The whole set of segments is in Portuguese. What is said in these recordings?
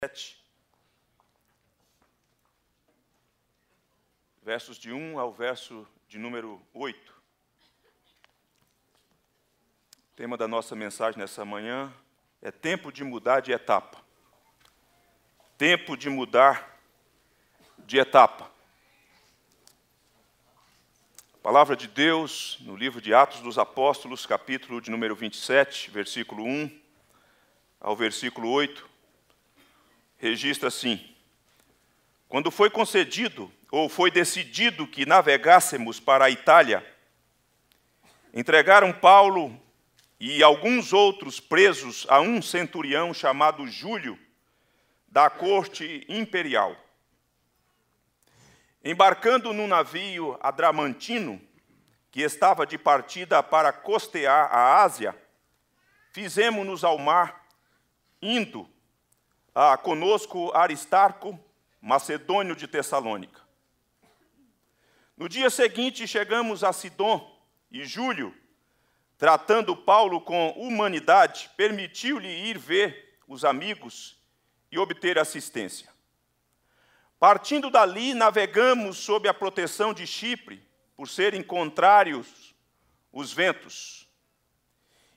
7, versos de 1 ao verso de número 8. O tema da nossa mensagem nessa manhã é tempo de mudar de etapa. Tempo de mudar de etapa. A palavra de Deus, no livro de Atos dos Apóstolos, capítulo de número 27, versículo 1 ao versículo 8 registra assim: Quando foi concedido ou foi decidido que navegássemos para a Itália, entregaram Paulo e alguns outros presos a um centurião chamado Júlio, da corte imperial. Embarcando num navio adramantino, que estava de partida para costear a Ásia, fizemos-nos ao mar, indo ah, conosco Aristarco, macedônio de Tessalônica. No dia seguinte, chegamos a Sidon e Júlio, tratando Paulo com humanidade, permitiu-lhe ir ver os amigos e obter assistência. Partindo dali, navegamos sob a proteção de Chipre, por serem contrários os ventos.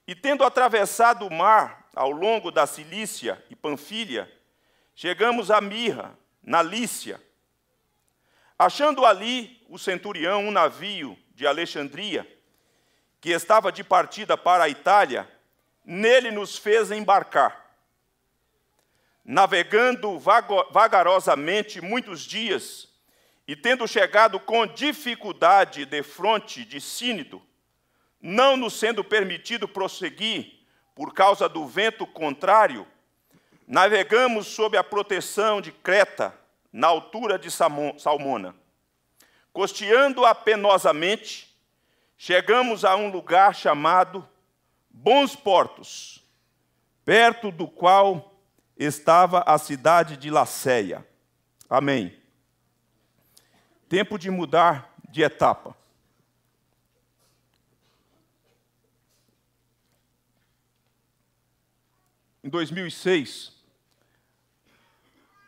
E tendo atravessado o mar ao longo da Cilícia e Panfilha, Chegamos a Mirra, na Lícia. Achando ali o centurião um navio de Alexandria, que estava de partida para a Itália, nele nos fez embarcar. Navegando vagarosamente muitos dias, e tendo chegado com dificuldade de fronte de Sínido, não nos sendo permitido prosseguir por causa do vento contrário, Navegamos sob a proteção de Creta, na altura de Salmona. Costeando-a penosamente, chegamos a um lugar chamado Bons Portos, perto do qual estava a cidade de Lacéia. Amém. Tempo de mudar de etapa. Em 2006,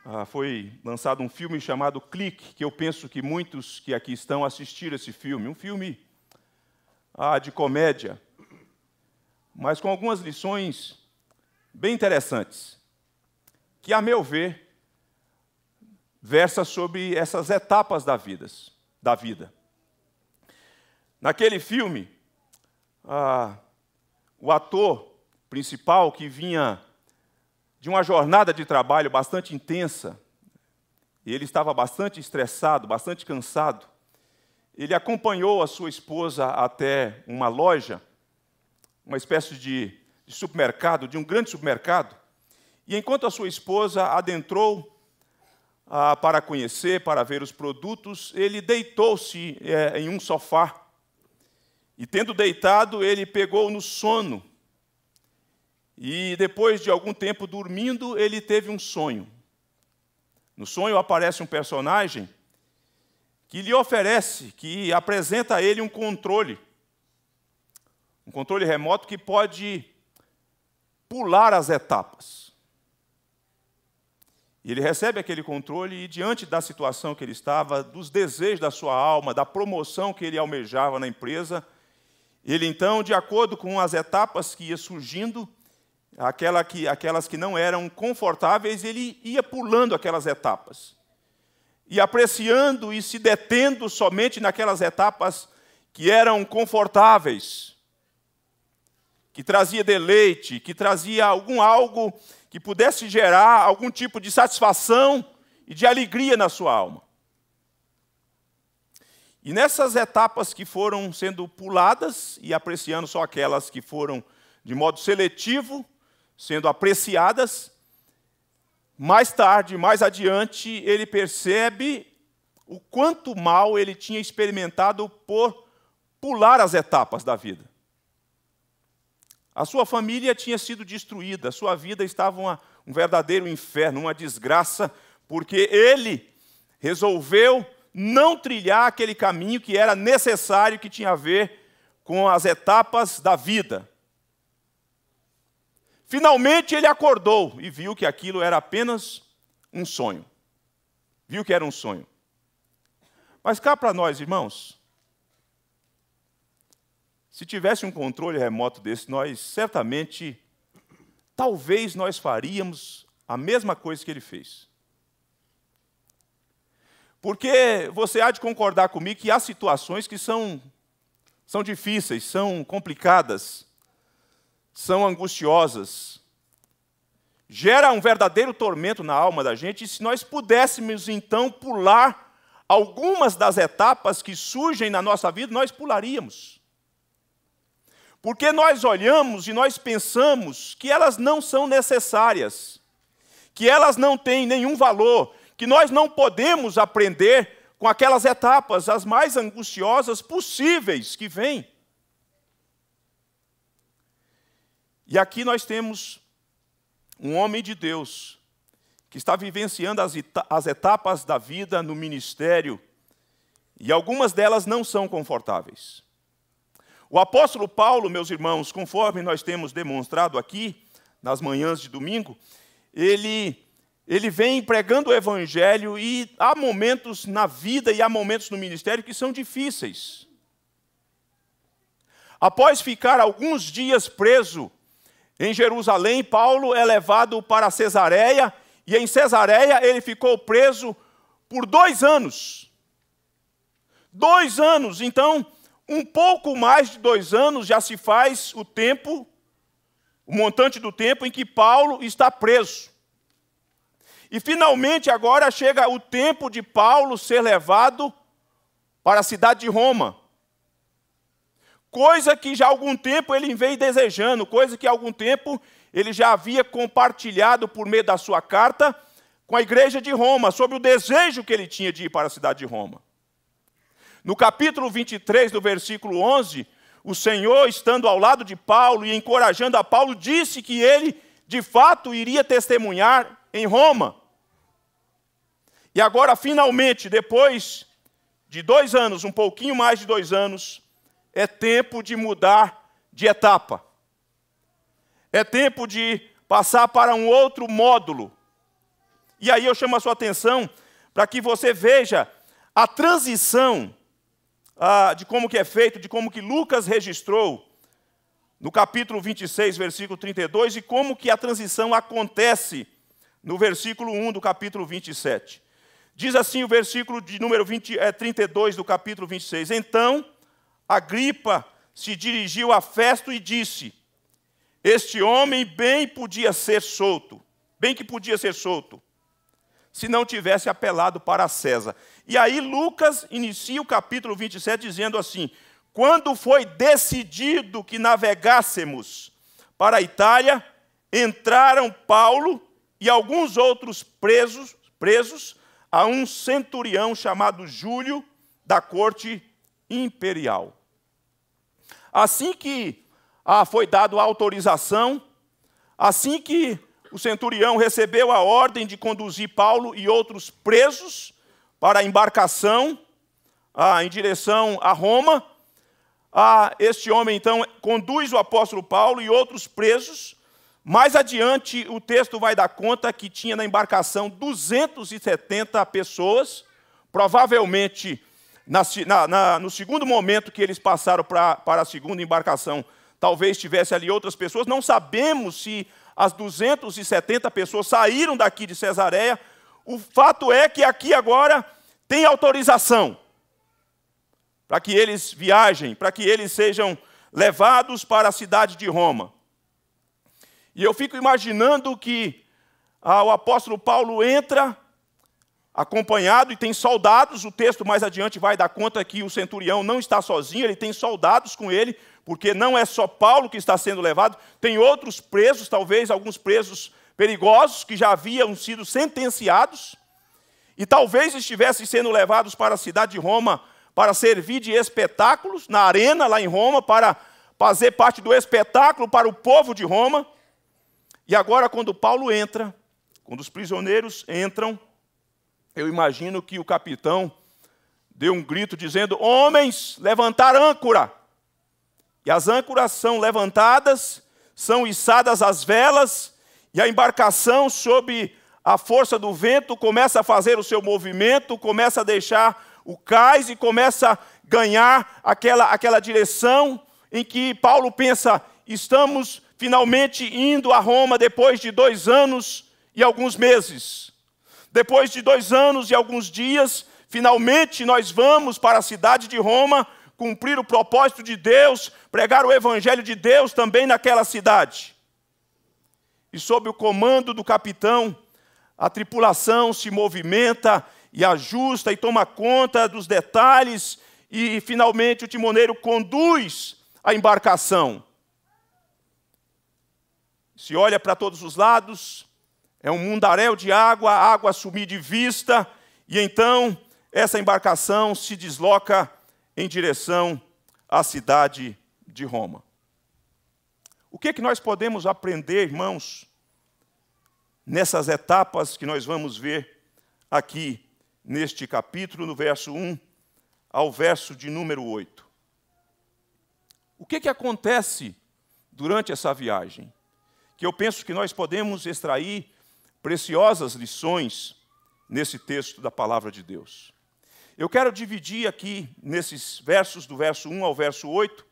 ah, foi lançado um filme chamado Clique, que eu penso que muitos que aqui estão assistiram esse filme. Um filme ah, de comédia, mas com algumas lições bem interessantes, que, a meu ver, versa sobre essas etapas da vida. Da vida. Naquele filme, ah, o ator principal, que vinha de uma jornada de trabalho bastante intensa, e ele estava bastante estressado, bastante cansado, ele acompanhou a sua esposa até uma loja, uma espécie de, de supermercado, de um grande supermercado, e enquanto a sua esposa adentrou ah, para conhecer, para ver os produtos, ele deitou-se é, em um sofá. E tendo deitado, ele pegou no sono. E depois de algum tempo dormindo, ele teve um sonho. No sonho aparece um personagem que lhe oferece, que apresenta a ele um controle. Um controle remoto que pode pular as etapas. E ele recebe aquele controle e, diante da situação que ele estava, dos desejos da sua alma, da promoção que ele almejava na empresa, ele então, de acordo com as etapas que ia surgindo, aquela que, aquelas que não eram confortáveis, ele ia pulando aquelas etapas. E apreciando e se detendo somente naquelas etapas que eram confortáveis, que trazia deleite, que trazia algum algo que pudesse gerar algum tipo de satisfação e de alegria na sua alma. E nessas etapas que foram sendo puladas e apreciando só aquelas que foram de modo seletivo, sendo apreciadas. Mais tarde, mais adiante, ele percebe o quanto mal ele tinha experimentado por pular as etapas da vida. A sua família tinha sido destruída, a sua vida estava uma, um verdadeiro inferno, uma desgraça, porque ele resolveu não trilhar aquele caminho que era necessário, que tinha a ver com as etapas da vida. Finalmente ele acordou e viu que aquilo era apenas um sonho. Viu que era um sonho. Mas cá para nós, irmãos, se tivesse um controle remoto desse, nós certamente, talvez nós faríamos a mesma coisa que ele fez. Porque você há de concordar comigo que há situações que são, são difíceis, são complicadas, são angustiosas, gera um verdadeiro tormento na alma da gente, e se nós pudéssemos então pular algumas das etapas que surgem na nossa vida, nós pularíamos. Porque nós olhamos e nós pensamos que elas não são necessárias, que elas não têm nenhum valor, que nós não podemos aprender com aquelas etapas as mais angustiosas possíveis que vêm. E aqui nós temos um homem de Deus que está vivenciando as, etapas da vida no ministério e algumas delas não são confortáveis. O apóstolo Paulo, meus irmãos, conforme nós temos demonstrado aqui nas manhãs de domingo, ele ele vem pregando o evangelho e há momentos na vida e há momentos no ministério que são difíceis. Após ficar alguns dias preso em Jerusalém, Paulo é levado para Cesareia, e em Cesareia ele ficou preso por dois anos. Dois anos, então, um pouco mais de dois anos já se faz o tempo, o montante do tempo em que Paulo está preso. E finalmente agora chega o tempo de Paulo ser levado para a cidade de Roma coisa que já há algum tempo ele veio desejando, coisa que há algum tempo ele já havia compartilhado por meio da sua carta com a igreja de Roma, sobre o desejo que ele tinha de ir para a cidade de Roma. No capítulo 23, do versículo 11, o Senhor, estando ao lado de Paulo e encorajando a Paulo, disse que ele, de fato, iria testemunhar em Roma. E agora, finalmente, depois de dois anos, um pouquinho mais de dois anos, é tempo de mudar de etapa. É tempo de passar para um outro módulo. E aí eu chamo a sua atenção para que você veja a transição ah, de como que é feito, de como que Lucas registrou no capítulo 26, versículo 32, e como que a transição acontece no versículo 1 do capítulo 27. Diz assim o versículo de número 20, é, 32 do capítulo 26. Então, Agripa se dirigiu a Festo e disse: Este homem bem podia ser solto, bem que podia ser solto, se não tivesse apelado para César. E aí Lucas inicia o capítulo 27 dizendo assim: Quando foi decidido que navegássemos para a Itália, entraram Paulo e alguns outros presos, presos a um centurião chamado Júlio da corte imperial. Assim que ah, foi dado a autorização, assim que o centurião recebeu a ordem de conduzir Paulo e outros presos para a embarcação ah, em direção a Roma, ah, este homem então conduz o apóstolo Paulo e outros presos. Mais adiante, o texto vai dar conta que tinha na embarcação 270 pessoas, provavelmente na, na, no segundo momento que eles passaram pra, para a segunda embarcação, talvez tivesse ali outras pessoas. Não sabemos se as 270 pessoas saíram daqui de Cesareia. O fato é que aqui agora tem autorização para que eles viajem, para que eles sejam levados para a cidade de Roma. E eu fico imaginando que ah, o apóstolo Paulo entra acompanhado e tem soldados. O texto mais adiante vai dar conta que o centurião não está sozinho, ele tem soldados com ele, porque não é só Paulo que está sendo levado, tem outros presos, talvez alguns presos perigosos que já haviam sido sentenciados e talvez estivessem sendo levados para a cidade de Roma para servir de espetáculos na arena lá em Roma para fazer parte do espetáculo para o povo de Roma. E agora quando Paulo entra, quando os prisioneiros entram, eu imagino que o capitão deu um grito dizendo: Homens, levantar âncora! E as âncoras são levantadas, são içadas as velas, e a embarcação, sob a força do vento, começa a fazer o seu movimento, começa a deixar o cais e começa a ganhar aquela, aquela direção em que Paulo pensa: estamos finalmente indo a Roma depois de dois anos e alguns meses. Depois de dois anos e alguns dias, finalmente nós vamos para a cidade de Roma cumprir o propósito de Deus, pregar o evangelho de Deus também naquela cidade. E sob o comando do capitão, a tripulação se movimenta e ajusta e toma conta dos detalhes, e finalmente o timoneiro conduz a embarcação. Se olha para todos os lados, é um mundaréu de água, a água sumir de vista, e então essa embarcação se desloca em direção à cidade de Roma. O que é que nós podemos aprender, irmãos, nessas etapas que nós vamos ver aqui neste capítulo, no verso 1 ao verso de número 8? O que é que acontece durante essa viagem? Que eu penso que nós podemos extrair preciosas lições nesse texto da palavra de Deus. Eu quero dividir aqui, nesses versos, do verso 1 ao verso 8,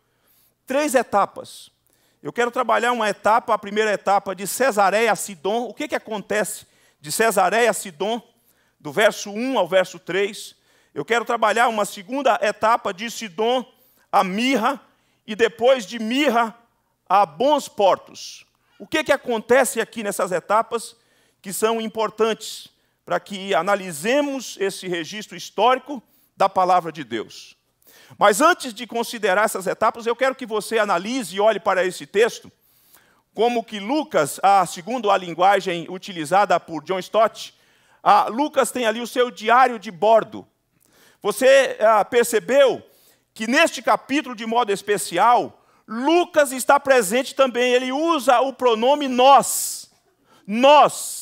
três etapas. Eu quero trabalhar uma etapa, a primeira etapa de Cesareia a Sidom. O que, que acontece de Cesareia a Sidom, do verso 1 ao verso 3? Eu quero trabalhar uma segunda etapa de Sidom a Mirra, e depois de Mirra a Bons Portos. O que, que acontece aqui nessas etapas? que são importantes para que analisemos esse registro histórico da palavra de Deus. Mas antes de considerar essas etapas, eu quero que você analise e olhe para esse texto, como que Lucas, segundo a linguagem utilizada por John Stott, Lucas tem ali o seu diário de bordo. Você eh, percebeu que neste capítulo, de modo especial, Lucas está presente também, ele usa o pronome nós. Nós.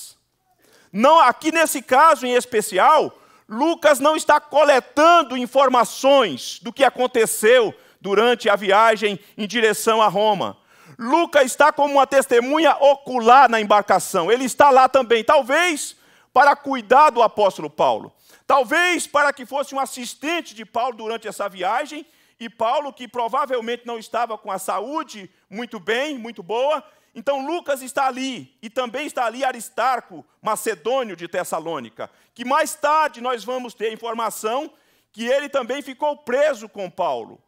Não, aqui nesse caso em especial, Lucas não está coletando informações do que aconteceu durante a viagem em direção a Roma. Lucas está como uma testemunha ocular na embarcação. Ele está lá também, talvez para cuidar do apóstolo Paulo, talvez para que fosse um assistente de Paulo durante essa viagem. E Paulo, que provavelmente não estava com a saúde muito bem, muito boa, então Lucas está ali, e também está ali Aristarco, macedônio de Tessalônica, que mais tarde nós vamos ter informação que ele também ficou preso com Paulo.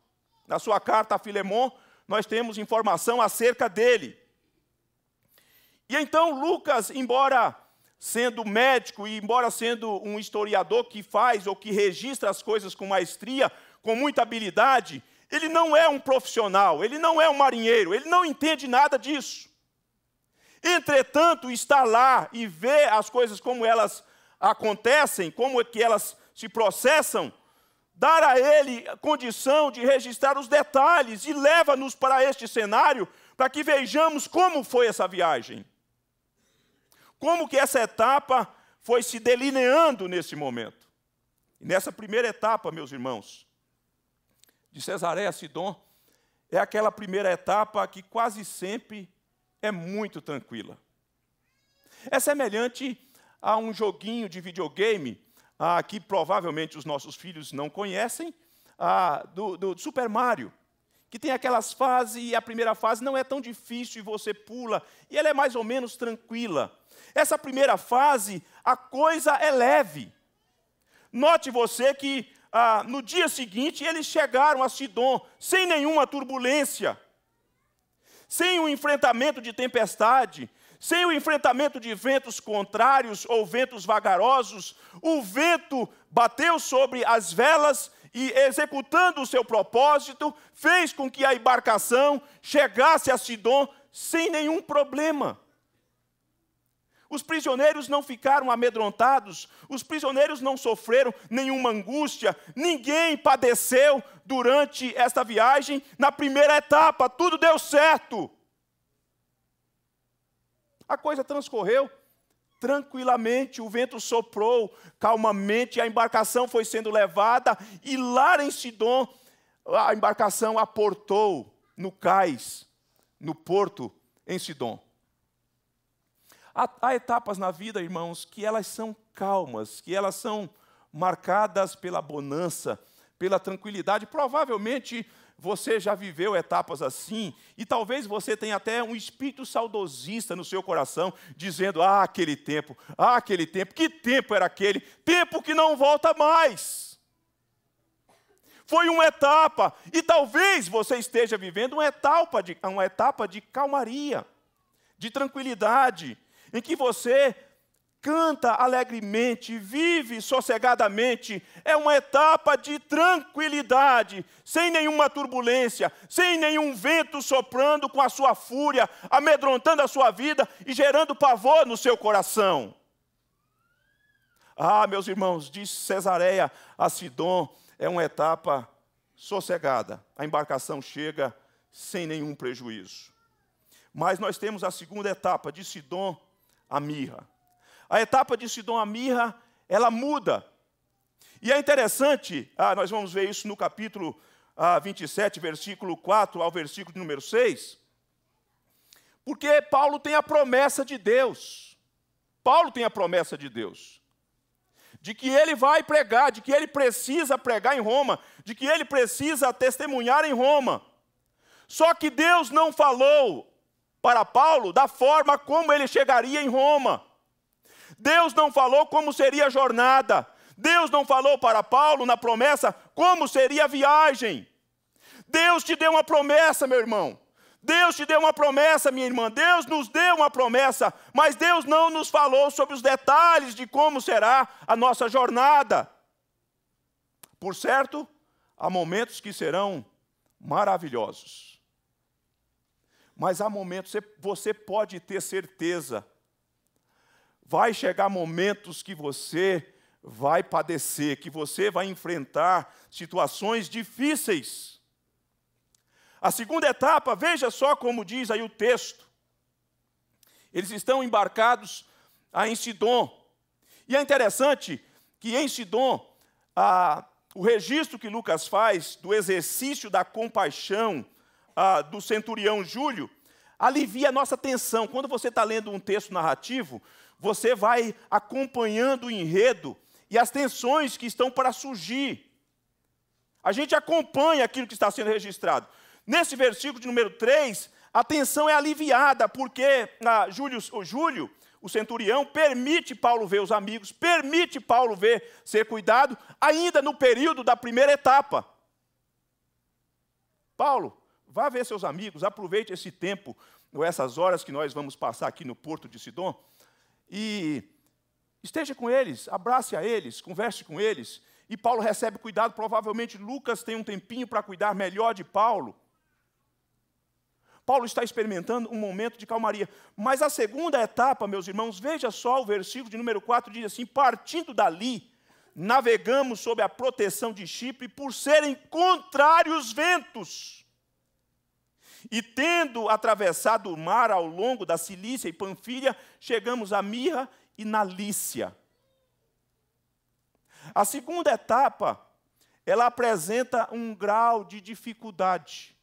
Na sua carta a Filemon, nós temos informação acerca dele. E então Lucas, embora sendo médico e embora sendo um historiador que faz ou que registra as coisas com maestria, com muita habilidade, ele não é um profissional, ele não é um marinheiro, ele não entende nada disso. Entretanto, estar lá e ver as coisas como elas acontecem, como é que elas se processam, dar a ele condição de registrar os detalhes e leva-nos para este cenário para que vejamos como foi essa viagem. Como que essa etapa foi se delineando nesse momento. E nessa primeira etapa, meus irmãos, de Cesaré a Sidom, é aquela primeira etapa que quase sempre é muito tranquila. É semelhante a um joguinho de videogame ah, que provavelmente os nossos filhos não conhecem, ah, do, do Super Mario, que tem aquelas fases e a primeira fase não é tão difícil e você pula, e ela é mais ou menos tranquila. Essa primeira fase, a coisa é leve. Note você que ah, no dia seguinte eles chegaram a Sidon sem nenhuma turbulência sem o enfrentamento de tempestade, sem o enfrentamento de ventos contrários ou ventos vagarosos, o vento bateu sobre as velas e, executando o seu propósito, fez com que a embarcação chegasse a Sidon sem nenhum problema. Os prisioneiros não ficaram amedrontados, os prisioneiros não sofreram nenhuma angústia, ninguém padeceu durante esta viagem. Na primeira etapa, tudo deu certo. A coisa transcorreu tranquilamente, o vento soprou calmamente, a embarcação foi sendo levada e lá em Sidom a embarcação aportou no cais, no porto em Sidom. Há, há etapas na vida, irmãos, que elas são calmas, que elas são marcadas pela bonança, pela tranquilidade. Provavelmente você já viveu etapas assim, e talvez você tenha até um espírito saudosista no seu coração, dizendo: Ah, aquele tempo, ah, aquele tempo, que tempo era aquele? Tempo que não volta mais. Foi uma etapa, e talvez você esteja vivendo uma etapa de, uma etapa de calmaria, de tranquilidade, em que você canta alegremente, vive sossegadamente, é uma etapa de tranquilidade, sem nenhuma turbulência, sem nenhum vento soprando com a sua fúria, amedrontando a sua vida e gerando pavor no seu coração. Ah, meus irmãos, diz Cesareia a Sidom, é uma etapa sossegada. A embarcação chega sem nenhum prejuízo. Mas nós temos a segunda etapa de Sidom a mirra. A etapa de Sidom a mirra, ela muda. E é interessante, ah, nós vamos ver isso no capítulo ah, 27, versículo 4 ao versículo número 6, porque Paulo tem a promessa de Deus. Paulo tem a promessa de Deus. De que ele vai pregar, de que ele precisa pregar em Roma, de que ele precisa testemunhar em Roma. Só que Deus não falou para Paulo da forma como ele chegaria em Roma. Deus não falou como seria a jornada. Deus não falou para Paulo na promessa como seria a viagem. Deus te deu uma promessa, meu irmão. Deus te deu uma promessa, minha irmã. Deus nos deu uma promessa, mas Deus não nos falou sobre os detalhes de como será a nossa jornada. Por certo, há momentos que serão maravilhosos mas há momentos, você pode ter certeza, vai chegar momentos que você vai padecer, que você vai enfrentar situações difíceis. A segunda etapa, veja só como diz aí o texto. Eles estão embarcados a em Sidon. E é interessante que em Sidon, a, o registro que Lucas faz do exercício da compaixão ah, do centurião Júlio, alivia a nossa tensão. Quando você está lendo um texto narrativo, você vai acompanhando o enredo e as tensões que estão para surgir. A gente acompanha aquilo que está sendo registrado. Nesse versículo de número 3, a tensão é aliviada, porque ah, Júlio, o Júlio, o centurião, permite Paulo ver os amigos, permite Paulo ver ser cuidado, ainda no período da primeira etapa. Paulo, Vá ver seus amigos, aproveite esse tempo, ou essas horas que nós vamos passar aqui no Porto de Sidom, e esteja com eles, abrace a eles, converse com eles. E Paulo recebe cuidado, provavelmente Lucas tem um tempinho para cuidar melhor de Paulo. Paulo está experimentando um momento de calmaria. Mas a segunda etapa, meus irmãos, veja só o versículo de número 4 diz assim: Partindo dali, navegamos sob a proteção de Chipre por serem contrários ventos. E tendo atravessado o mar ao longo da Cilícia e Panfilha, chegamos a Mirra e na Lícia. A segunda etapa, ela apresenta um grau de dificuldade.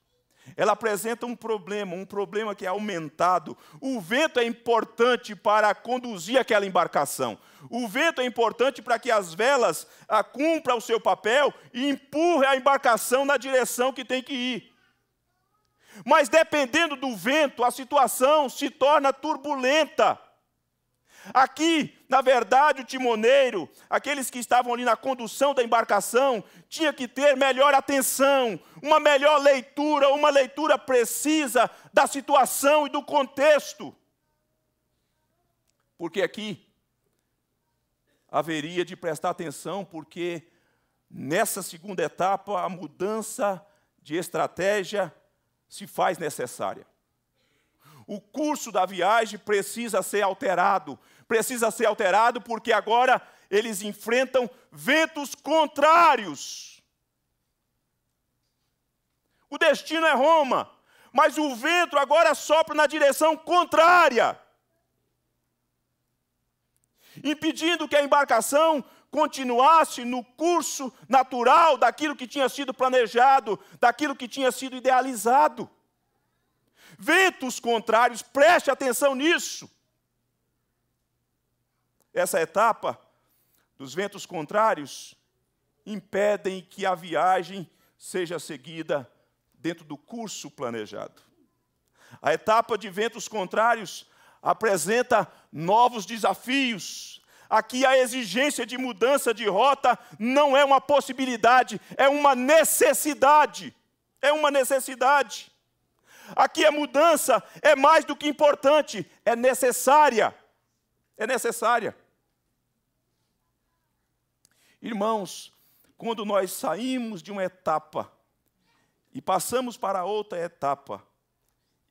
Ela apresenta um problema, um problema que é aumentado. O vento é importante para conduzir aquela embarcação. O vento é importante para que as velas cumpram o seu papel e empurre a embarcação na direção que tem que ir. Mas dependendo do vento, a situação se torna turbulenta. Aqui, na verdade, o timoneiro, aqueles que estavam ali na condução da embarcação, tinha que ter melhor atenção, uma melhor leitura, uma leitura precisa da situação e do contexto. Porque aqui haveria de prestar atenção, porque nessa segunda etapa a mudança de estratégia se faz necessária. O curso da viagem precisa ser alterado. Precisa ser alterado porque agora eles enfrentam ventos contrários. O destino é Roma, mas o vento agora sopra na direção contrária impedindo que a embarcação continuasse no curso natural daquilo que tinha sido planejado, daquilo que tinha sido idealizado. Ventos contrários, preste atenção nisso. Essa etapa dos ventos contrários impedem que a viagem seja seguida dentro do curso planejado. A etapa de ventos contrários apresenta novos desafios, Aqui a exigência de mudança de rota não é uma possibilidade, é uma necessidade. É uma necessidade. Aqui a mudança é mais do que importante, é necessária. É necessária. Irmãos, quando nós saímos de uma etapa e passamos para outra etapa,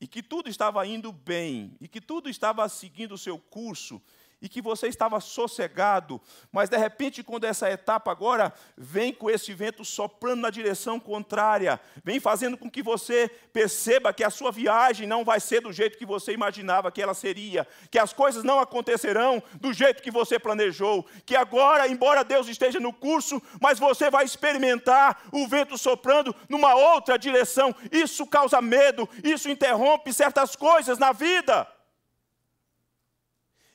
e que tudo estava indo bem, e que tudo estava seguindo o seu curso, e que você estava sossegado, mas de repente, quando essa etapa agora vem com esse vento soprando na direção contrária, vem fazendo com que você perceba que a sua viagem não vai ser do jeito que você imaginava que ela seria, que as coisas não acontecerão do jeito que você planejou, que agora, embora Deus esteja no curso, mas você vai experimentar o vento soprando numa outra direção. Isso causa medo, isso interrompe certas coisas na vida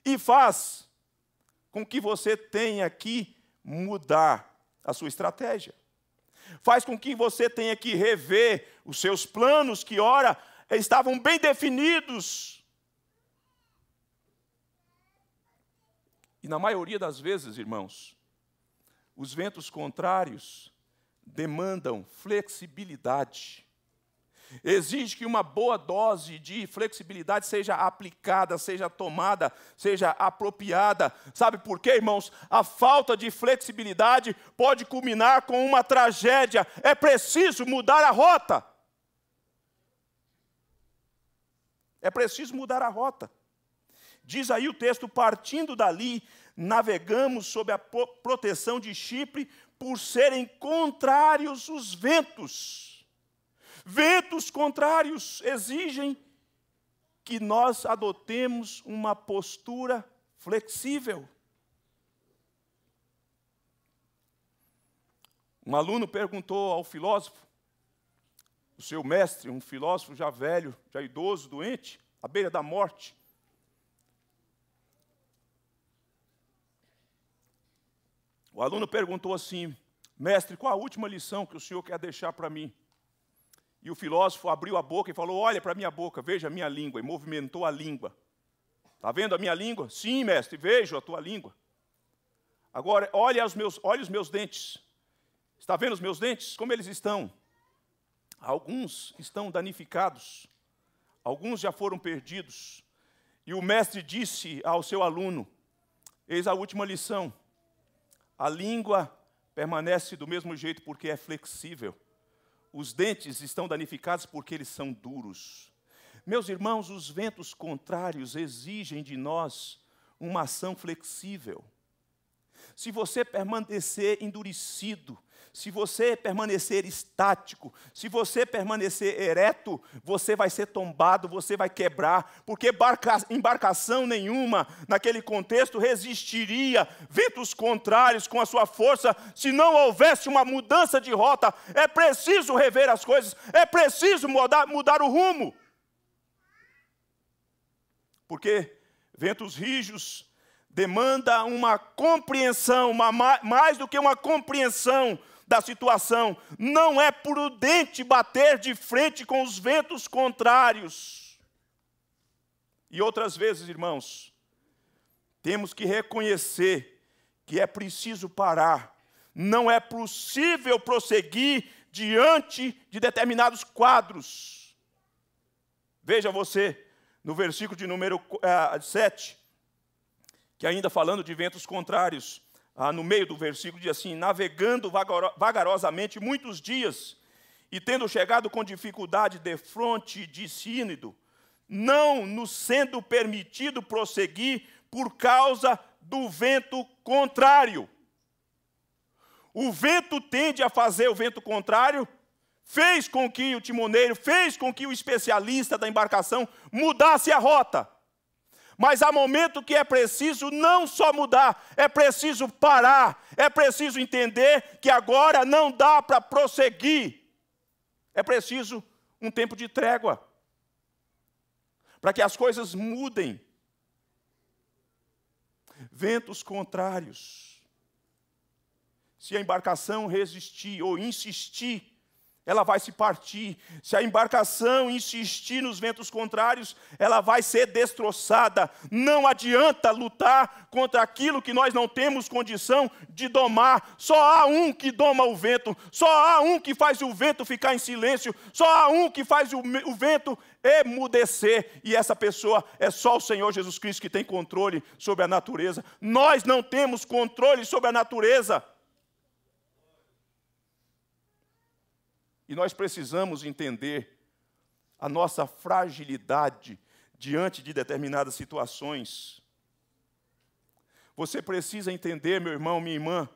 e faz com que você tenha que mudar a sua estratégia. Faz com que você tenha que rever os seus planos que ora estavam bem definidos. E na maioria das vezes, irmãos, os ventos contrários demandam flexibilidade exige que uma boa dose de flexibilidade seja aplicada, seja tomada, seja apropriada. Sabe por quê, irmãos? A falta de flexibilidade pode culminar com uma tragédia. É preciso mudar a rota. É preciso mudar a rota. Diz aí o texto: partindo dali, navegamos sob a proteção de Chipre, por serem contrários os ventos. Ventos contrários exigem que nós adotemos uma postura flexível. Um aluno perguntou ao filósofo, o seu mestre, um filósofo já velho, já idoso, doente, à beira da morte, O aluno perguntou assim: Mestre, qual a última lição que o senhor quer deixar para mim? E o filósofo abriu a boca e falou: Olha para minha boca, veja a minha língua. E movimentou a língua. Está vendo a minha língua? Sim, mestre, vejo a tua língua. Agora, olha os meus, olha os meus dentes. Está vendo os meus dentes? Como eles estão? Alguns estão danificados, alguns já foram perdidos. E o mestre disse ao seu aluno: Eis a última lição. A língua permanece do mesmo jeito porque é flexível os dentes estão danificados porque eles são duros. Meus irmãos, os ventos contrários exigem de nós uma ação flexível. Se você permanecer endurecido, se você permanecer estático, se você permanecer ereto, você vai ser tombado, você vai quebrar, porque barca, embarcação nenhuma, naquele contexto, resistiria ventos contrários com a sua força se não houvesse uma mudança de rota. É preciso rever as coisas, é preciso mudar, mudar o rumo. Porque ventos rígidos demanda uma compreensão, uma, mais do que uma compreensão da situação. Não é prudente bater de frente com os ventos contrários. E outras vezes, irmãos, temos que reconhecer que é preciso parar. Não é possível prosseguir diante de determinados quadros. Veja você, no versículo de número 7, eh, que ainda falando de ventos contrários, ah, no meio do versículo, diz assim: navegando vagarosamente muitos dias, e tendo chegado com dificuldade de fronte de Sínido, não nos sendo permitido prosseguir por causa do vento contrário. O vento tende a fazer o vento contrário, fez com que o timoneiro, fez com que o especialista da embarcação mudasse a rota mas há momento que é preciso não só mudar, é preciso parar, é preciso entender que agora não dá para prosseguir. É preciso um tempo de trégua para que as coisas mudem. Ventos contrários. Se a embarcação resistir ou insistir ela vai se partir. Se a embarcação insistir nos ventos contrários, ela vai ser destroçada. Não adianta lutar contra aquilo que nós não temos condição de domar. Só há um que doma o vento, só há um que faz o vento ficar em silêncio, só há um que faz o, o vento emudecer. E essa pessoa é só o Senhor Jesus Cristo que tem controle sobre a natureza. Nós não temos controle sobre a natureza. E nós precisamos entender a nossa fragilidade diante de determinadas situações. Você precisa entender, meu irmão, minha irmã,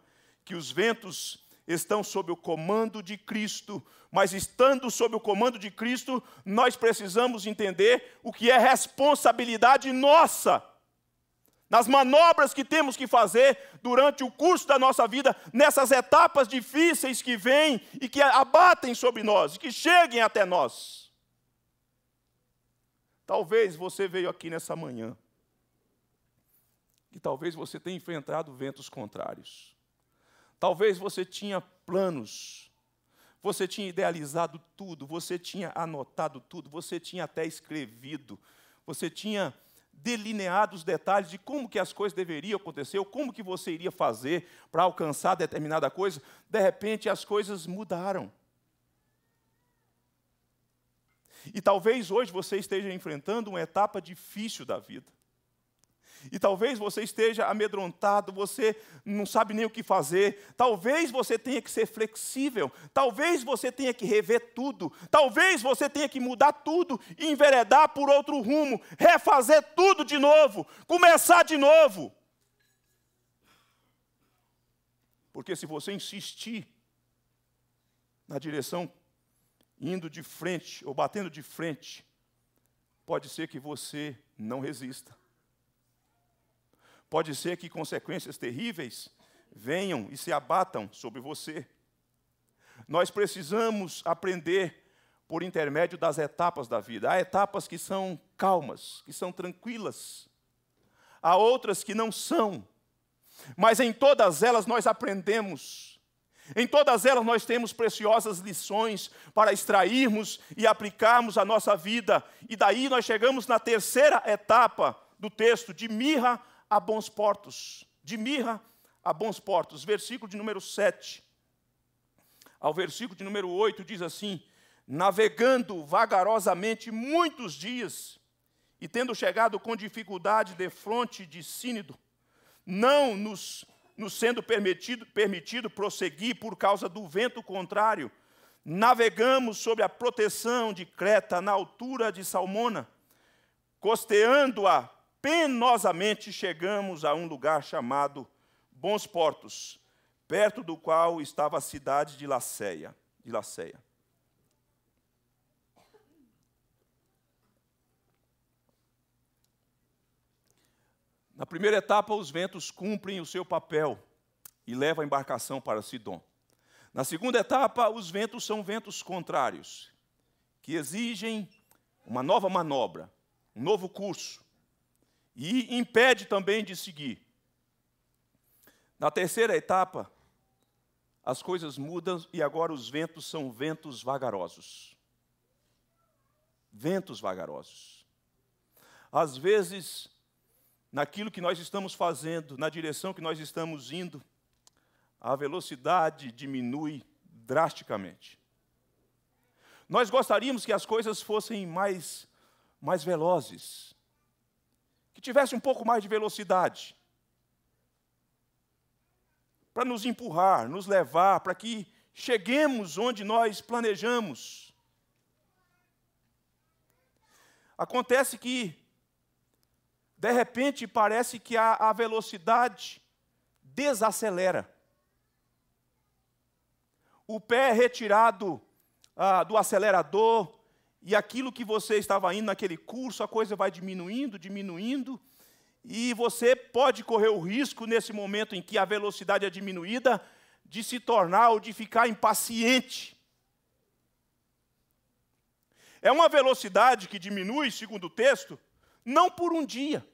que os ventos estão sob o comando de Cristo, mas estando sob o comando de Cristo, nós precisamos entender o que é responsabilidade nossa nas manobras que temos que fazer durante o curso da nossa vida, nessas etapas difíceis que vêm e que abatem sobre nós, e que cheguem até nós. Talvez você veio aqui nessa manhã, e talvez você tenha enfrentado ventos contrários. Talvez você tinha planos, você tinha idealizado tudo, você tinha anotado tudo, você tinha até escrevido, você tinha delineado os detalhes de como que as coisas deveriam acontecer, ou como que você iria fazer para alcançar determinada coisa, de repente as coisas mudaram. E talvez hoje você esteja enfrentando uma etapa difícil da vida. E talvez você esteja amedrontado, você não sabe nem o que fazer. Talvez você tenha que ser flexível. Talvez você tenha que rever tudo. Talvez você tenha que mudar tudo e enveredar por outro rumo, refazer tudo de novo, começar de novo. Porque se você insistir na direção indo de frente ou batendo de frente, pode ser que você não resista. Pode ser que consequências terríveis venham e se abatam sobre você. Nós precisamos aprender por intermédio das etapas da vida. Há etapas que são calmas, que são tranquilas. Há outras que não são. Mas em todas elas nós aprendemos. Em todas elas nós temos preciosas lições para extrairmos e aplicarmos à nossa vida. E daí nós chegamos na terceira etapa do texto, de mirra a bons portos, de mirra a bons portos. Versículo de número 7 ao versículo de número 8 diz assim: Navegando vagarosamente muitos dias, e tendo chegado com dificuldade de fronte de Sínido, não nos, nos sendo permitido, permitido prosseguir por causa do vento contrário, navegamos sob a proteção de Creta na altura de Salmona, costeando-a penosamente chegamos a um lugar chamado Bons Portos, perto do qual estava a cidade de Laceia. De Laceia. Na primeira etapa, os ventos cumprem o seu papel e levam a embarcação para Sidon. Na segunda etapa, os ventos são ventos contrários, que exigem uma nova manobra, um novo curso e impede também de seguir. Na terceira etapa, as coisas mudam e agora os ventos são ventos vagarosos. Ventos vagarosos. Às vezes, naquilo que nós estamos fazendo, na direção que nós estamos indo, a velocidade diminui drasticamente. Nós gostaríamos que as coisas fossem mais, mais velozes, que tivesse um pouco mais de velocidade para nos empurrar, nos levar, para que cheguemos onde nós planejamos. Acontece que, de repente, parece que a, a velocidade desacelera. O pé é retirado ah, do acelerador, e aquilo que você estava indo naquele curso, a coisa vai diminuindo, diminuindo, e você pode correr o risco, nesse momento em que a velocidade é diminuída, de se tornar ou de ficar impaciente. É uma velocidade que diminui, segundo o texto, não por um dia.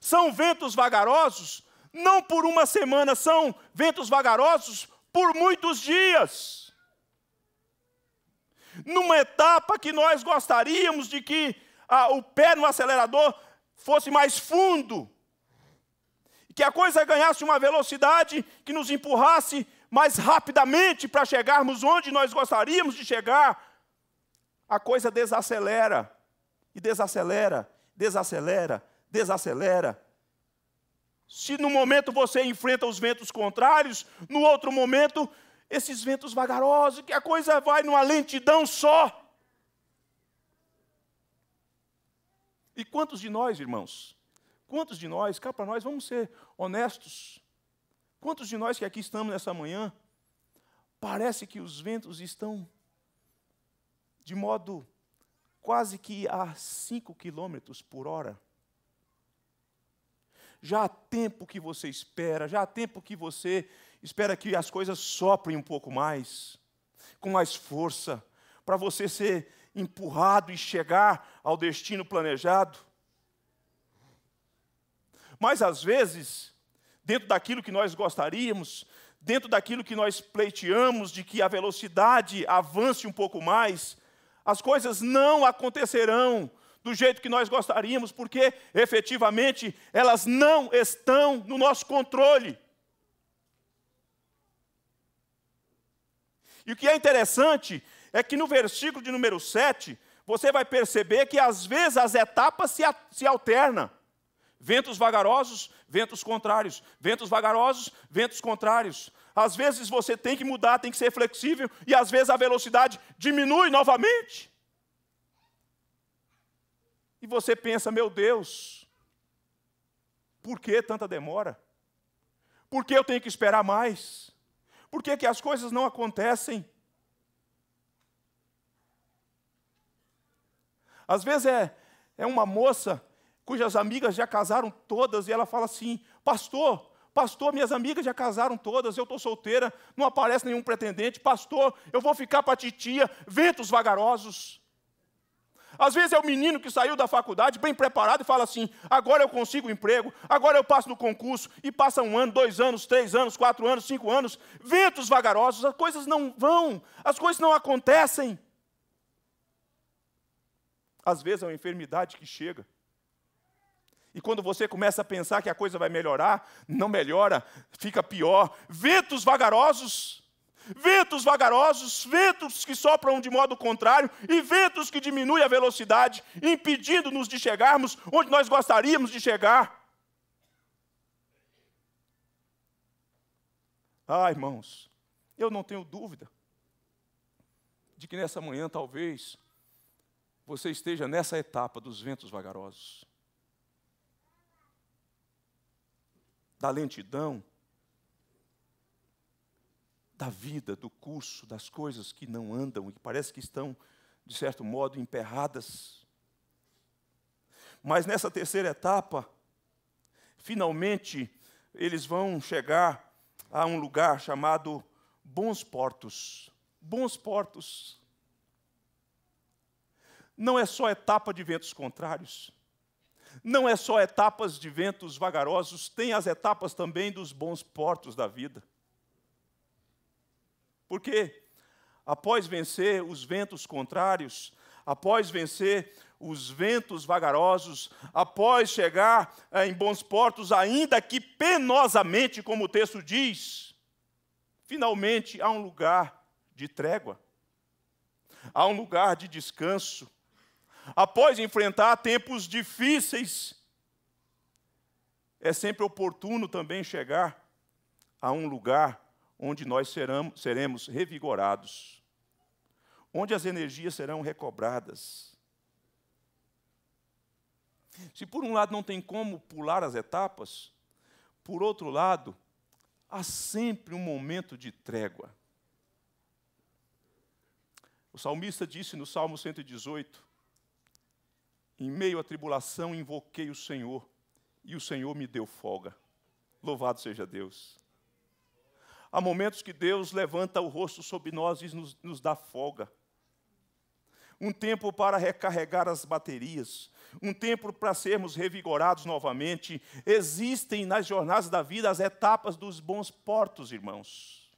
São ventos vagarosos, não por uma semana, são ventos vagarosos por muitos dias numa etapa que nós gostaríamos de que ah, o pé no acelerador fosse mais fundo, que a coisa ganhasse uma velocidade que nos empurrasse mais rapidamente para chegarmos onde nós gostaríamos de chegar, a coisa desacelera e desacelera, desacelera, desacelera. Se num momento você enfrenta os ventos contrários, no outro momento esses ventos vagarosos, que a coisa vai numa lentidão só. E quantos de nós, irmãos, quantos de nós, cá para nós, vamos ser honestos, quantos de nós que aqui estamos nessa manhã, parece que os ventos estão de modo quase que a 5 quilômetros por hora? Já há tempo que você espera, já há tempo que você Espera que as coisas soprem um pouco mais, com mais força, para você ser empurrado e chegar ao destino planejado. Mas às vezes, dentro daquilo que nós gostaríamos, dentro daquilo que nós pleiteamos de que a velocidade avance um pouco mais, as coisas não acontecerão do jeito que nós gostaríamos, porque efetivamente elas não estão no nosso controle. E o que é interessante é que no versículo de número 7, você vai perceber que às vezes as etapas se, se alternam. Ventos vagarosos, ventos contrários. Ventos vagarosos, ventos contrários. Às vezes você tem que mudar, tem que ser flexível, e às vezes a velocidade diminui novamente. E você pensa, meu Deus, por que tanta demora? Por que eu tenho que esperar mais? por que, que as coisas não acontecem? Às vezes é, é uma moça cujas amigas já casaram todas e ela fala assim: Pastor, pastor, minhas amigas já casaram todas, eu estou solteira, não aparece nenhum pretendente, pastor, eu vou ficar para titia, ventos vagarosos. Às vezes é o menino que saiu da faculdade bem preparado e fala assim: agora eu consigo um emprego, agora eu passo no concurso, e passa um ano, dois anos, três anos, quatro anos, cinco anos, ventos vagarosos, as coisas não vão, as coisas não acontecem. Às vezes é uma enfermidade que chega. E quando você começa a pensar que a coisa vai melhorar, não melhora, fica pior. Ventos vagarosos ventos vagarosos, ventos que sopram de modo contrário e ventos que diminuem a velocidade, impedindo-nos de chegarmos onde nós gostaríamos de chegar. Ah, irmãos, eu não tenho dúvida de que nessa manhã talvez você esteja nessa etapa dos ventos vagarosos, da lentidão, da vida, do curso, das coisas que não andam e parece que estão, de certo modo, emperradas. Mas nessa terceira etapa, finalmente, eles vão chegar a um lugar chamado Bons Portos. Bons Portos. Não é só etapa de ventos contrários. Não é só etapas de ventos vagarosos, tem as etapas também dos bons portos da vida. Porque após vencer os ventos contrários, após vencer os ventos vagarosos, após chegar é, em bons portos, ainda que penosamente, como o texto diz, finalmente há um lugar de trégua, há um lugar de descanso. Após enfrentar tempos difíceis, é sempre oportuno também chegar a um lugar onde nós seramos, seremos revigorados, onde as energias serão recobradas. Se por um lado não tem como pular as etapas, por outro lado, há sempre um momento de trégua. O salmista disse no Salmo 118: Em meio à tribulação invoquei o Senhor, e o Senhor me deu folga. Louvado seja Deus. Há momentos que Deus levanta o rosto sobre nós e nos, nos dá folga. Um tempo para recarregar as baterias, um tempo para sermos revigorados novamente. Existem nas jornadas da vida as etapas dos bons portos, irmãos.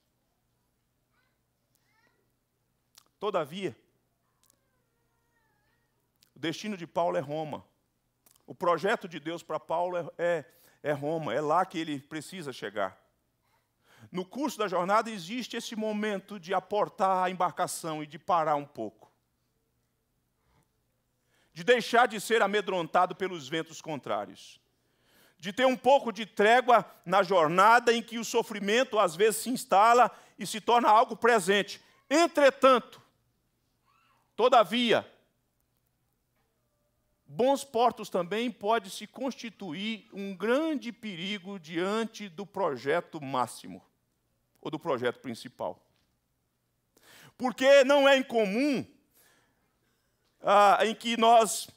Todavia, o destino de Paulo é Roma. O projeto de Deus para Paulo é, é, é Roma, é lá que ele precisa chegar no curso da jornada existe esse momento de aportar a embarcação e de parar um pouco. De deixar de ser amedrontado pelos ventos contrários. De ter um pouco de trégua na jornada em que o sofrimento às vezes se instala e se torna algo presente. Entretanto, todavia, bons portos também pode se constituir um grande perigo diante do projeto máximo ou do projeto principal. Porque não é incomum ah, em que nós,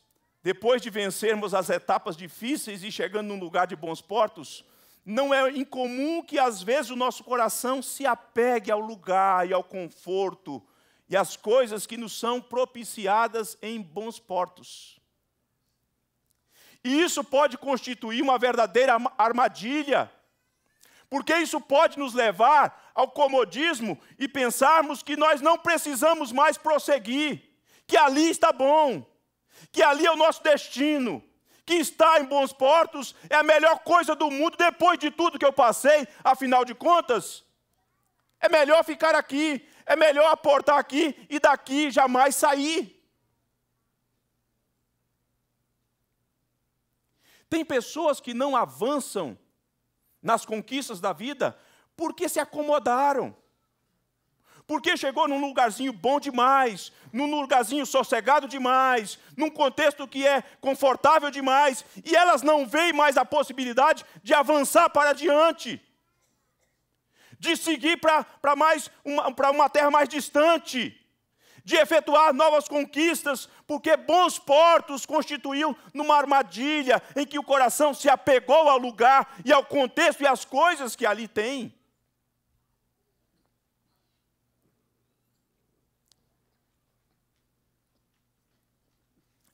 depois de vencermos as etapas difíceis e chegando num lugar de bons portos, não é incomum que às vezes o nosso coração se apegue ao lugar e ao conforto e às coisas que nos são propiciadas em bons portos. E isso pode constituir uma verdadeira armadilha porque isso pode nos levar ao comodismo e pensarmos que nós não precisamos mais prosseguir, que ali está bom, que ali é o nosso destino, que estar em bons portos é a melhor coisa do mundo depois de tudo que eu passei, afinal de contas. É melhor ficar aqui, é melhor aportar aqui e daqui jamais sair. Tem pessoas que não avançam nas conquistas da vida, porque se acomodaram. Porque chegou num lugarzinho bom demais, num lugarzinho sossegado demais, num contexto que é confortável demais, e elas não veem mais a possibilidade de avançar para diante, de seguir para uma, uma terra mais distante, de efetuar novas conquistas, porque bons portos constituíam numa armadilha em que o coração se apegou ao lugar e ao contexto e às coisas que ali tem.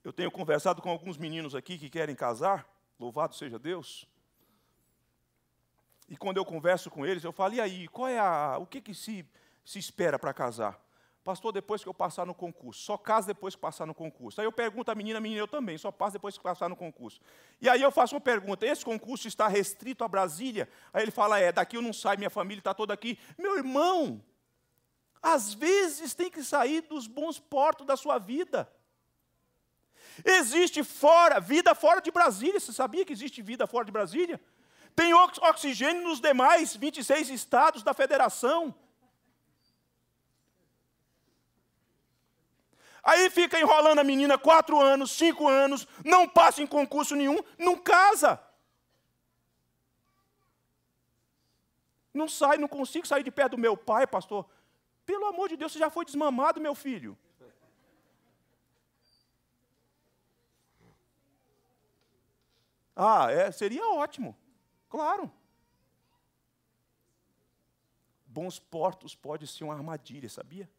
Eu tenho conversado com alguns meninos aqui que querem casar, louvado seja Deus. E quando eu converso com eles, eu falo: e aí, qual é a, o que, que se, se espera para casar? Pastor, depois que eu passar no concurso, só caso depois que passar no concurso. Aí eu pergunto à menina, menina, eu também, só passo depois que passar no concurso. E aí eu faço uma pergunta: esse concurso está restrito a Brasília? Aí ele fala: é, daqui eu não saio, minha família está toda aqui. Meu irmão, às vezes tem que sair dos bons portos da sua vida. Existe fora, vida fora de Brasília. Você sabia que existe vida fora de Brasília? Tem oxigênio nos demais 26 estados da federação. Aí fica enrolando a menina quatro anos, cinco anos, não passa em concurso nenhum, não casa. Não sai, não consigo sair de pé do meu pai, pastor. Pelo amor de Deus, você já foi desmamado, meu filho. Ah, é, seria ótimo. Claro. Bons portos pode ser uma armadilha, sabia?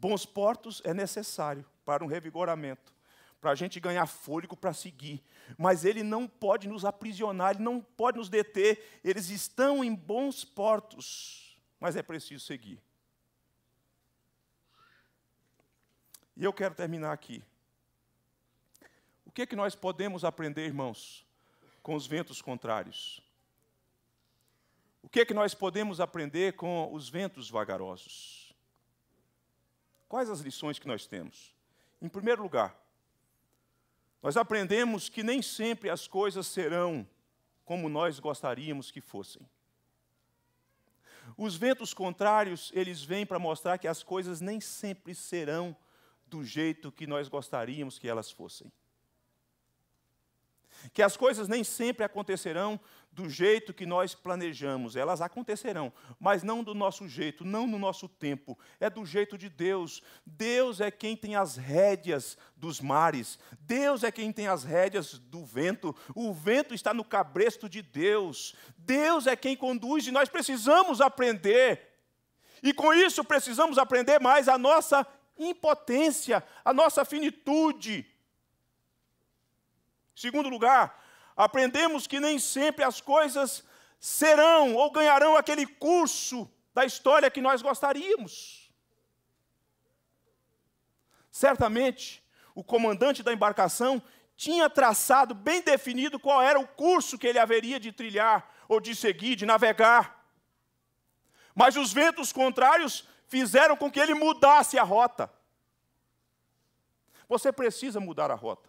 Bons portos é necessário para um revigoramento, para a gente ganhar fôlego para seguir. Mas ele não pode nos aprisionar, ele não pode nos deter. Eles estão em bons portos, mas é preciso seguir. E eu quero terminar aqui. O que é que nós podemos aprender, irmãos, com os ventos contrários? O que é que nós podemos aprender com os ventos vagarosos? Quais as lições que nós temos? Em primeiro lugar, nós aprendemos que nem sempre as coisas serão como nós gostaríamos que fossem. Os ventos contrários, eles vêm para mostrar que as coisas nem sempre serão do jeito que nós gostaríamos que elas fossem. Que as coisas nem sempre acontecerão do jeito que nós planejamos. Elas acontecerão, mas não do nosso jeito, não no nosso tempo. É do jeito de Deus. Deus é quem tem as rédeas dos mares. Deus é quem tem as rédeas do vento. O vento está no cabresto de Deus. Deus é quem conduz e nós precisamos aprender. E com isso precisamos aprender mais a nossa impotência, a nossa finitude. Segundo lugar, aprendemos que nem sempre as coisas serão ou ganharão aquele curso da história que nós gostaríamos. Certamente, o comandante da embarcação tinha traçado bem definido qual era o curso que ele haveria de trilhar, ou de seguir, de navegar. Mas os ventos contrários fizeram com que ele mudasse a rota. Você precisa mudar a rota.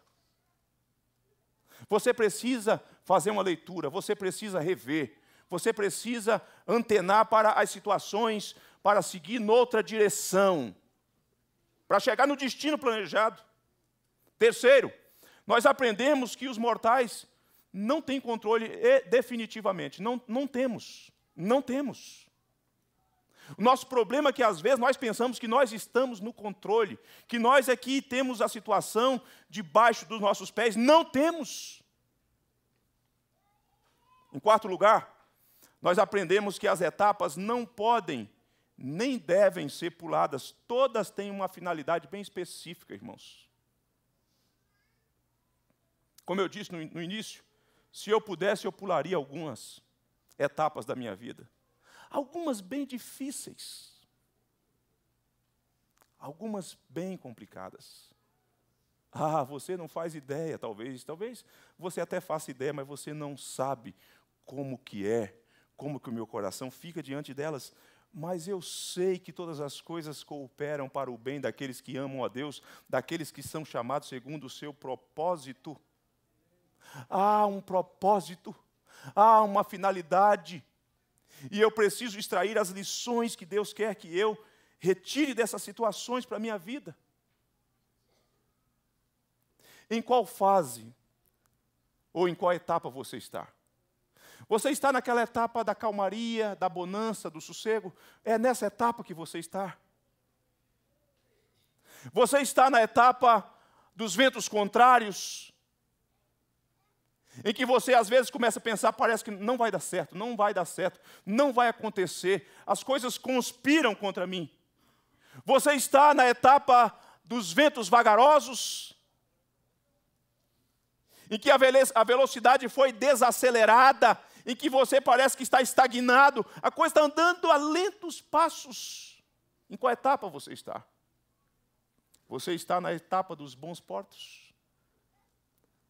Você precisa fazer uma leitura, você precisa rever, você precisa antenar para as situações, para seguir noutra direção, para chegar no destino planejado. Terceiro, nós aprendemos que os mortais não têm controle definitivamente, não, não temos, não temos. O nosso problema é que às vezes nós pensamos que nós estamos no controle, que nós aqui é temos a situação debaixo dos nossos pés. Não temos. Em quarto lugar, nós aprendemos que as etapas não podem nem devem ser puladas, todas têm uma finalidade bem específica, irmãos. Como eu disse no, no início, se eu pudesse, eu pularia algumas etapas da minha vida algumas bem difíceis, algumas bem complicadas. Ah, você não faz ideia, talvez, talvez você até faça ideia, mas você não sabe como que é, como que o meu coração fica diante delas. Mas eu sei que todas as coisas cooperam para o bem daqueles que amam a Deus, daqueles que são chamados segundo o seu propósito. Há um propósito, há uma finalidade, e eu preciso extrair as lições que Deus quer que eu retire dessas situações para a minha vida. Em qual fase ou em qual etapa você está? Você está naquela etapa da calmaria, da bonança, do sossego? É nessa etapa que você está? Você está na etapa dos ventos contrários, em que você às vezes começa a pensar, parece que não vai dar certo, não vai dar certo, não vai acontecer, as coisas conspiram contra mim. Você está na etapa dos ventos vagarosos, em que a velocidade foi desacelerada, em que você parece que está estagnado, a coisa está andando a lentos passos. Em qual etapa você está? Você está na etapa dos bons portos?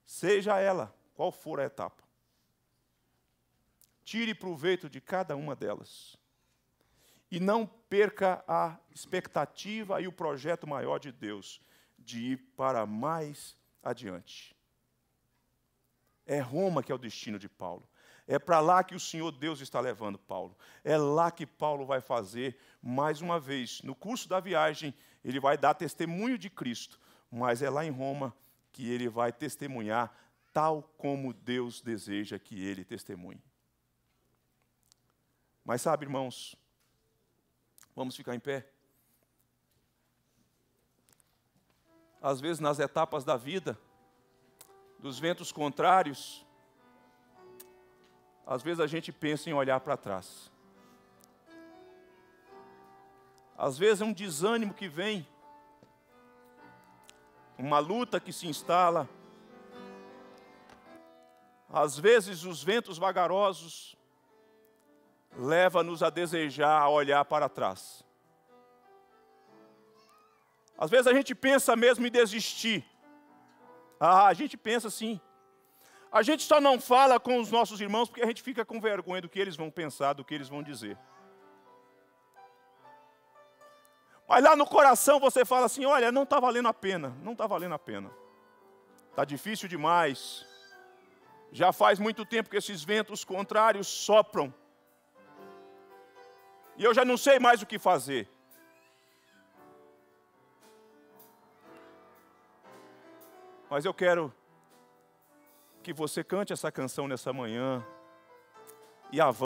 Seja ela qual for a etapa. Tire proveito de cada uma delas. E não perca a expectativa e o projeto maior de Deus de ir para mais adiante. É Roma que é o destino de Paulo. É para lá que o Senhor Deus está levando Paulo. É lá que Paulo vai fazer, mais uma vez, no curso da viagem, ele vai dar testemunho de Cristo, mas é lá em Roma que ele vai testemunhar tal como Deus deseja que ele testemunhe. Mas sabe, irmãos, vamos ficar em pé? Às vezes, nas etapas da vida, dos ventos contrários, às vezes a gente pensa em olhar para trás. Às vezes é um desânimo que vem, uma luta que se instala, às vezes os ventos vagarosos levam-nos a desejar, a olhar para trás. Às vezes a gente pensa mesmo em desistir. Ah, a gente pensa assim. A gente só não fala com os nossos irmãos porque a gente fica com vergonha do que eles vão pensar, do que eles vão dizer. Mas lá no coração você fala assim: olha, não está valendo a pena, não está valendo a pena. Está difícil demais. Já faz muito tempo que esses ventos contrários sopram. E eu já não sei mais o que fazer. Mas eu quero que você cante essa canção nessa manhã e avance.